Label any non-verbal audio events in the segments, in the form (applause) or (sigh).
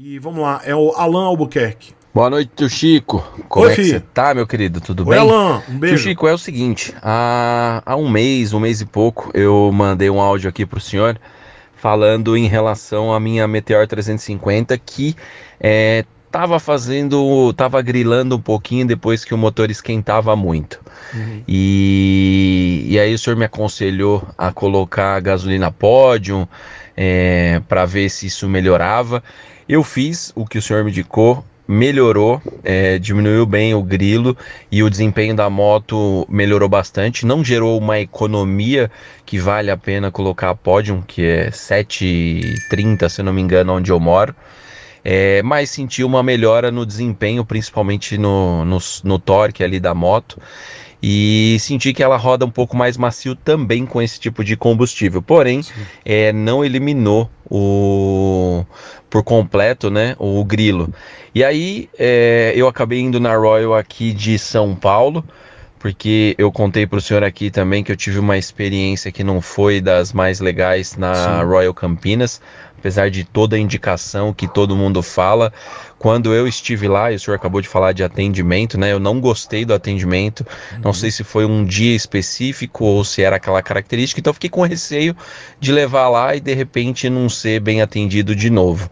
E vamos lá, é o Alan Albuquerque. Boa noite, tio Chico. Como Oi, é que você tá, meu querido? Tudo Oi, bem? Alan, um beijo. Tio Chico, é o seguinte, há, há um mês, um mês e pouco, eu mandei um áudio aqui pro senhor falando em relação à minha Meteor 350 que é, tava fazendo, tava grilando um pouquinho depois que o motor esquentava muito. Uhum. E, e aí o senhor me aconselhou a colocar gasolina pódio é, para ver se isso melhorava. Eu fiz o que o senhor me indicou, melhorou, é, diminuiu bem o grilo e o desempenho da moto melhorou bastante. Não gerou uma economia que vale a pena colocar a pódio, que é 7,30 se não me engano, onde eu moro. É, mas senti uma melhora no desempenho, principalmente no, no, no torque ali da moto e senti que ela roda um pouco mais macio também com esse tipo de combustível. Porém, é, não eliminou o por completo, né, o grilo. E aí é, eu acabei indo na Royal aqui de São Paulo porque eu contei para o senhor aqui também que eu tive uma experiência que não foi das mais legais na Sim. Royal Campinas apesar de toda a indicação que todo mundo fala. Quando eu estive lá, e o senhor acabou de falar de atendimento, né? Eu não gostei do atendimento. Uhum. Não sei se foi um dia específico ou se era aquela característica. Então fiquei com receio de levar lá e de repente não ser bem atendido de novo.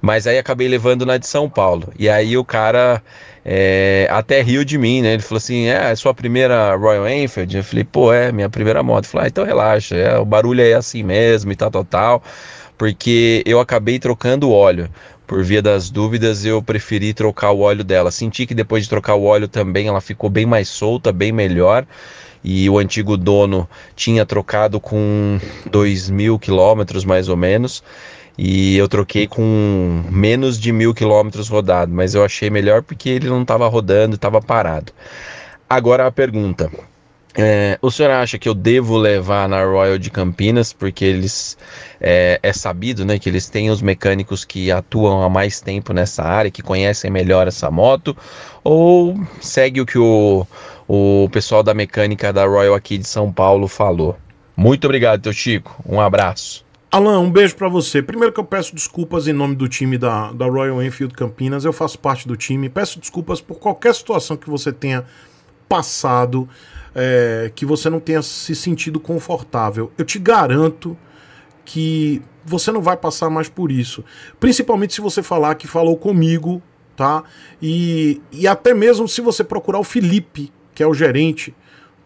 Mas aí acabei levando na de São Paulo. E aí o cara é, até riu de mim, né? Ele falou assim: é, é sua primeira Royal Enfield? Eu falei, pô, é minha primeira moto. Ele falou, ah, então relaxa, é, o barulho é assim mesmo e tal, tal, tal porque eu acabei trocando o óleo. Por via das dúvidas, eu preferi trocar o óleo dela. Senti que depois de trocar o óleo também ela ficou bem mais solta, bem melhor. E o antigo dono tinha trocado com 2 mil quilômetros mais ou menos. E eu troquei com menos de mil quilômetros rodado, mas eu achei melhor porque ele não estava rodando, estava parado. Agora a pergunta: é, o senhor acha que eu devo levar na Royal de Campinas, porque eles é, é, sabido né, que eles têm os mecânicos que atuam há mais tempo nessa área, que conhecem melhor essa moto, ou segue o que o, o pessoal da mecânica da Royal aqui de São Paulo falou? Muito obrigado, teu Chico. Um abraço. Alan, um beijo para você. Primeiro que eu peço desculpas em nome do time da, da Royal Enfield Campinas, eu faço parte do time. Peço desculpas por qualquer situação que você tenha passado é, que você não tenha se sentido confortável. Eu te garanto que você não vai passar mais por isso. Principalmente se você falar que falou comigo, tá? E, e até mesmo se você procurar o Felipe, que é o gerente,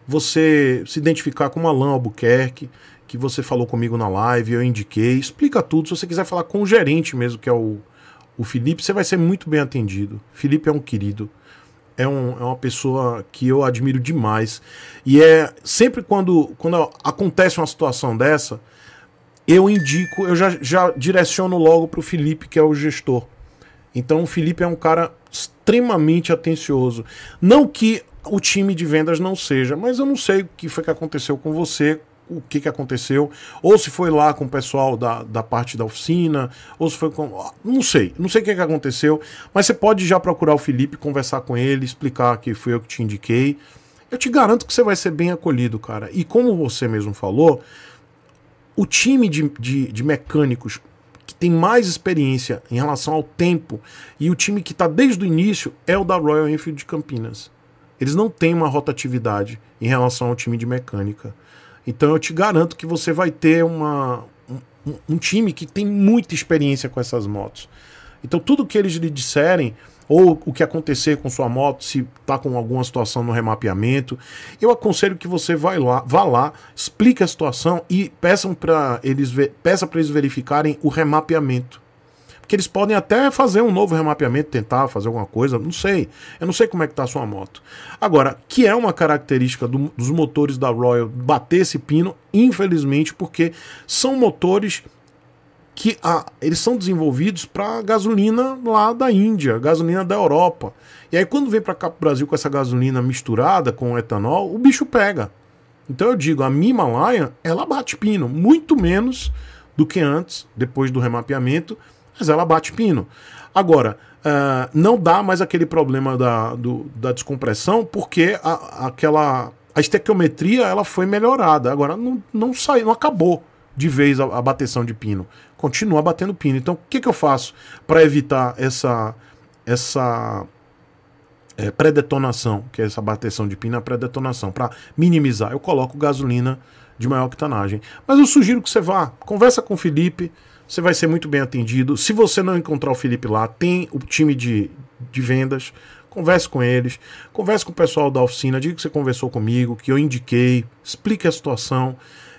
você se identificar com o Alain Albuquerque, que você falou comigo na live, eu indiquei, explica tudo. Se você quiser falar com o gerente mesmo, que é o, o Felipe, você vai ser muito bem atendido. Felipe é um querido é, um, é uma pessoa que eu admiro demais. E é sempre quando, quando acontece uma situação dessa, eu indico, eu já, já direciono logo para o Felipe, que é o gestor. Então o Felipe é um cara extremamente atencioso. Não que o time de vendas não seja, mas eu não sei o que foi que aconteceu com você o que, que aconteceu, ou se foi lá com o pessoal da, da parte da oficina, ou se foi com. Não sei, não sei o que, que aconteceu, mas você pode já procurar o Felipe, conversar com ele, explicar que fui eu que te indiquei. Eu te garanto que você vai ser bem acolhido, cara. E como você mesmo falou, o time de, de, de mecânicos que tem mais experiência em relação ao tempo e o time que está desde o início é o da Royal Enfield de Campinas. Eles não têm uma rotatividade em relação ao time de mecânica. Então eu te garanto que você vai ter uma, um, um time que tem muita experiência com essas motos. Então tudo que eles lhe disserem ou o que acontecer com sua moto, se está com alguma situação no remapeamento, eu aconselho que você vai lá, vá lá, explique a situação e peçam para eles peça para eles verificarem o remapeamento que eles podem até fazer um novo remapeamento, tentar fazer alguma coisa, não sei. Eu não sei como é que tá a sua moto. Agora, que é uma característica do, dos motores da Royal bater esse pino, infelizmente, porque são motores que eles são desenvolvidos para gasolina lá da Índia, gasolina da Europa. E aí quando vem para cá pro o Brasil com essa gasolina misturada com etanol, o bicho pega. Então eu digo, a Mima Lion, ela bate pino, muito menos do que antes, depois do remapeamento, mas ela bate pino. Agora, uh, não dá mais aquele problema da, do, da descompressão, porque a, aquela a estequiometria ela foi melhorada. Agora, não, não saiu, não acabou de vez a, a bateção de pino. Continua batendo pino. Então, o que, que eu faço para evitar essa, essa é, pré-detonação, que é essa bateção de pino, a pré-detonação, para minimizar? Eu coloco gasolina de maior octanagem. Mas eu sugiro que você vá, conversa com o Felipe, você vai ser muito bem atendido. Se você não encontrar o Felipe lá, tem o time de, de vendas, converse com eles, converse com o pessoal da oficina, diga que você conversou comigo, que eu indiquei, explique a situação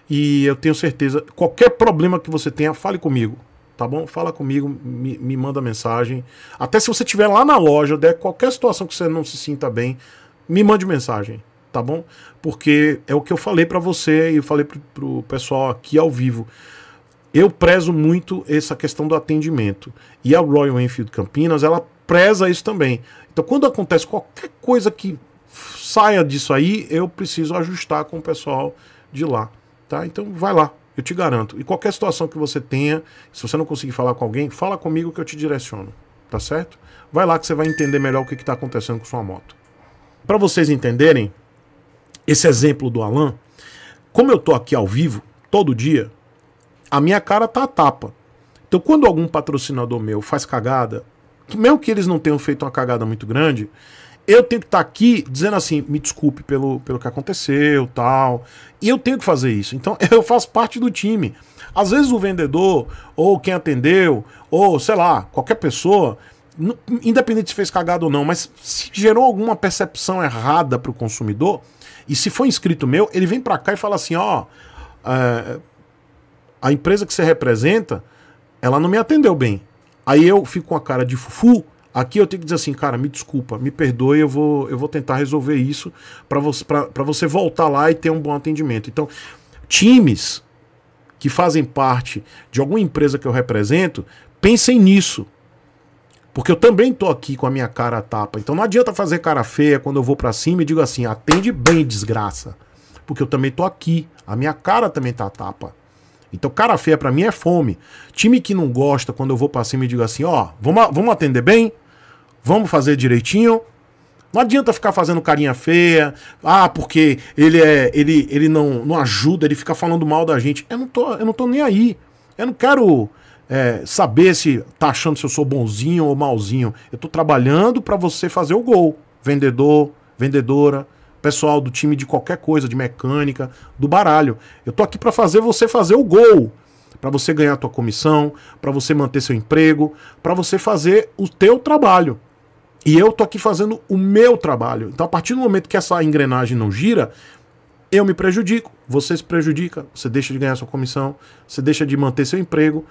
e eu tenho certeza, qualquer problema que você tenha, fale comigo, tá bom? Fala comigo, me, me manda mensagem. Até se você estiver lá na loja, der qualquer situação que você não se sinta bem, me mande mensagem tá bom? Porque é o que eu falei para você e eu falei pro, pro pessoal aqui ao vivo. Eu prezo muito essa questão do atendimento. E a Royal Enfield Campinas, ela preza isso também. Então, quando acontece qualquer coisa que saia disso aí, eu preciso ajustar com o pessoal de lá, tá? Então, vai lá, eu te garanto. E qualquer situação que você tenha, se você não conseguir falar com alguém, fala comigo que eu te direciono, tá certo? Vai lá que você vai entender melhor o que está acontecendo com sua moto. Para vocês entenderem, esse exemplo do Alan, como eu tô aqui ao vivo, todo dia, a minha cara tá a tapa. Então quando algum patrocinador meu faz cagada, mesmo que eles não tenham feito uma cagada muito grande, eu tenho que estar tá aqui dizendo assim, me desculpe pelo, pelo que aconteceu, tal. E eu tenho que fazer isso. Então (laughs) eu faço parte do time. Às vezes o vendedor, ou quem atendeu, ou sei lá, qualquer pessoa, independente se fez cagada ou não, mas se gerou alguma percepção errada para o consumidor, e se for inscrito meu, ele vem para cá e fala assim: ó, oh, a empresa que você representa, ela não me atendeu bem. Aí eu fico com a cara de fufu. Aqui eu tenho que dizer assim, cara, me desculpa, me perdoe, eu vou, eu vou tentar resolver isso para você, pra você voltar lá e ter um bom atendimento. Então, times que fazem parte de alguma empresa que eu represento, pensem nisso. Porque eu também tô aqui com a minha cara a tapa. Então não adianta fazer cara feia quando eu vou para cima e digo assim: atende bem, desgraça. Porque eu também tô aqui. A minha cara também tá a tapa. Então cara feia para mim é fome. Time que não gosta quando eu vou para cima e digo assim: ó, vamos, vamos atender bem? Vamos fazer direitinho? Não adianta ficar fazendo carinha feia. Ah, porque ele é ele ele não, não ajuda, ele fica falando mal da gente. Eu não tô, eu não tô nem aí. Eu não quero é, saber se tá achando se eu sou bonzinho ou malzinho. Eu tô trabalhando para você fazer o gol. Vendedor, vendedora, pessoal do time de qualquer coisa, de mecânica, do baralho. Eu tô aqui para fazer você fazer o gol, para você ganhar a tua comissão, para você manter seu emprego, para você fazer o teu trabalho. E eu tô aqui fazendo o meu trabalho. Então, a partir do momento que essa engrenagem não gira, eu me prejudico, você se prejudica, você deixa de ganhar sua comissão, você deixa de manter seu emprego,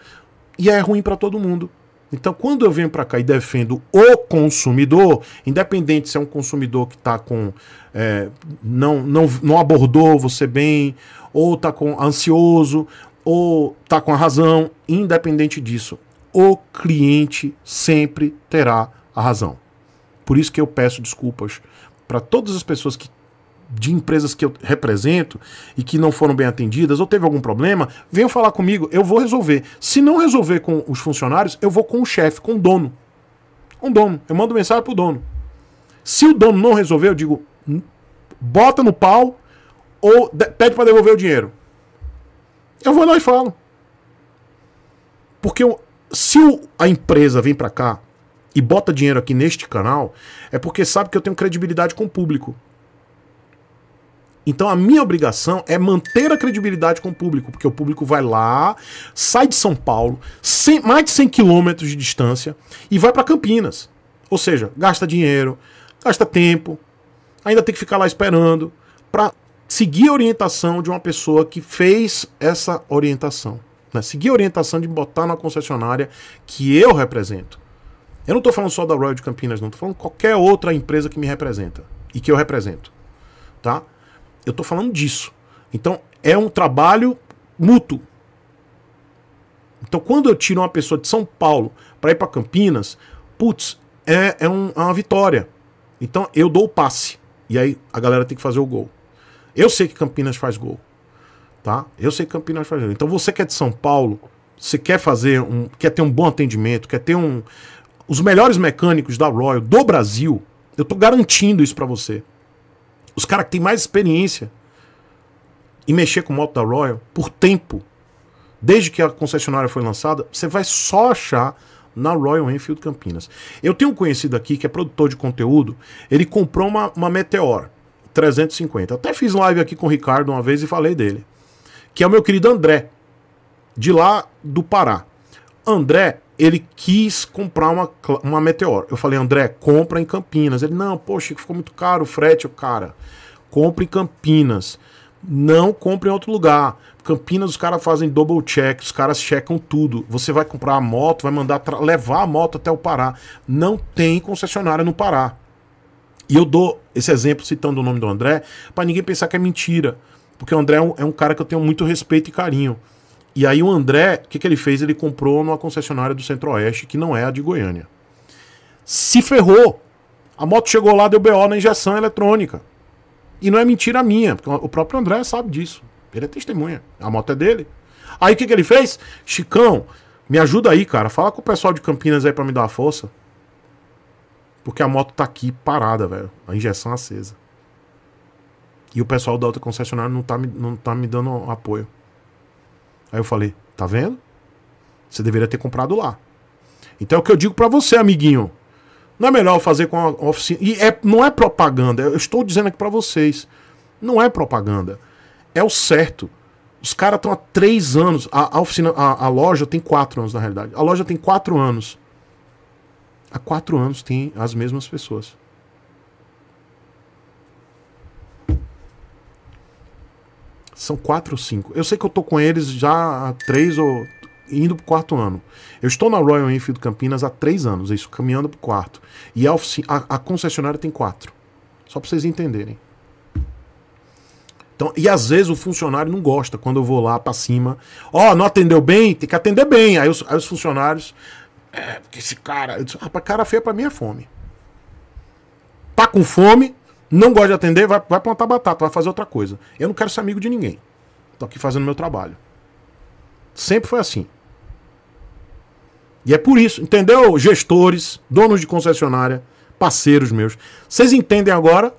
e é ruim para todo mundo. Então, quando eu venho para cá e defendo o consumidor, independente se é um consumidor que está com. É, não, não, não abordou você bem, ou está com ansioso, ou está com a razão, independente disso, o cliente sempre terá a razão. Por isso que eu peço desculpas para todas as pessoas que de empresas que eu represento e que não foram bem atendidas ou teve algum problema, venham falar comigo, eu vou resolver. Se não resolver com os funcionários, eu vou com o chefe, com o dono. Um dono, eu mando mensagem pro dono. Se o dono não resolver, eu digo, bota no pau ou pede para devolver o dinheiro. Eu vou lá e falo. Porque eu, se a empresa vem para cá e bota dinheiro aqui neste canal, é porque sabe que eu tenho credibilidade com o público. Então a minha obrigação é manter a credibilidade com o público, porque o público vai lá, sai de São Paulo, 100, mais de 100 quilômetros de distância, e vai para Campinas. Ou seja, gasta dinheiro, gasta tempo, ainda tem que ficar lá esperando para seguir a orientação de uma pessoa que fez essa orientação. Né? Seguir a orientação de botar na concessionária que eu represento. Eu não estou falando só da Royal de Campinas, não. Estou falando qualquer outra empresa que me representa e que eu represento. Tá? Eu estou falando disso. Então é um trabalho mútuo. Então quando eu tiro uma pessoa de São Paulo para ir para Campinas, putz, é, é, um, é uma vitória. Então eu dou o passe. E aí a galera tem que fazer o gol. Eu sei que Campinas faz gol. Tá? Eu sei que Campinas faz gol. Então você que é de São Paulo, você quer fazer um. quer ter um bom atendimento, quer ter um. Os melhores mecânicos da Royal do Brasil, eu estou garantindo isso para você. Os caras que têm mais experiência e mexer com moto da Royal por tempo, desde que a concessionária foi lançada, você vai só achar na Royal Enfield Campinas. Eu tenho um conhecido aqui que é produtor de conteúdo, ele comprou uma, uma Meteor 350. Até fiz live aqui com o Ricardo uma vez e falei dele. Que é o meu querido André, de lá do Pará. André ele quis comprar uma, uma Meteor. Eu falei, André, compra em Campinas. Ele, não, poxa, ficou muito caro o frete. o cara, compra em Campinas. Não compre em outro lugar. Campinas, os caras fazem double check, os caras checam tudo. Você vai comprar a moto, vai mandar levar a moto até o Pará. Não tem concessionária no Pará. E eu dou esse exemplo citando o nome do André, para ninguém pensar que é mentira. Porque o André é um, é um cara que eu tenho muito respeito e carinho. E aí o André, o que, que ele fez? Ele comprou numa concessionária do Centro-Oeste, que não é a de Goiânia. Se ferrou. A moto chegou lá, deu BO na injeção eletrônica. E não é mentira minha, porque o próprio André sabe disso. Ele é testemunha. A moto é dele. Aí o que, que ele fez? Chicão, me ajuda aí, cara. Fala com o pessoal de Campinas aí para me dar uma força. Porque a moto tá aqui parada, velho. A injeção acesa. E o pessoal da outra concessionária não tá, me, não tá me dando apoio. Aí eu falei: tá vendo? Você deveria ter comprado lá. Então é o que eu digo para você, amiguinho. Não é melhor fazer com a oficina. E é, não é propaganda, eu estou dizendo aqui para vocês. Não é propaganda. É o certo. Os caras estão há três anos. A, a oficina, a, a, loja tem quatro anos, na realidade. A loja tem quatro anos. Há quatro anos tem as mesmas pessoas. São quatro ou cinco. Eu sei que eu tô com eles já há três ou. indo pro quarto ano. Eu estou na Royal Enfield Campinas há três anos, é isso, caminhando pro quarto. E a, a, a concessionária tem quatro. Só pra vocês entenderem. Então, e às vezes o funcionário não gosta quando eu vou lá para cima. Ó, oh, não atendeu bem? Tem que atender bem. Aí os, aí os funcionários. É, porque esse cara. Eu ah, cara feia pra mim é fome. Tá com fome? Não gosta de atender, vai, vai plantar batata, vai fazer outra coisa. Eu não quero ser amigo de ninguém. Estou aqui fazendo meu trabalho. Sempre foi assim. E é por isso, entendeu? Gestores, donos de concessionária, parceiros meus. Vocês entendem agora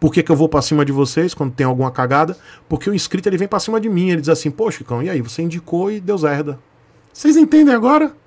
por que, que eu vou para cima de vocês quando tem alguma cagada? Porque o inscrito ele vem para cima de mim, ele diz assim: "Poxa, cão. e aí, você indicou e Deus herda". Vocês entendem agora?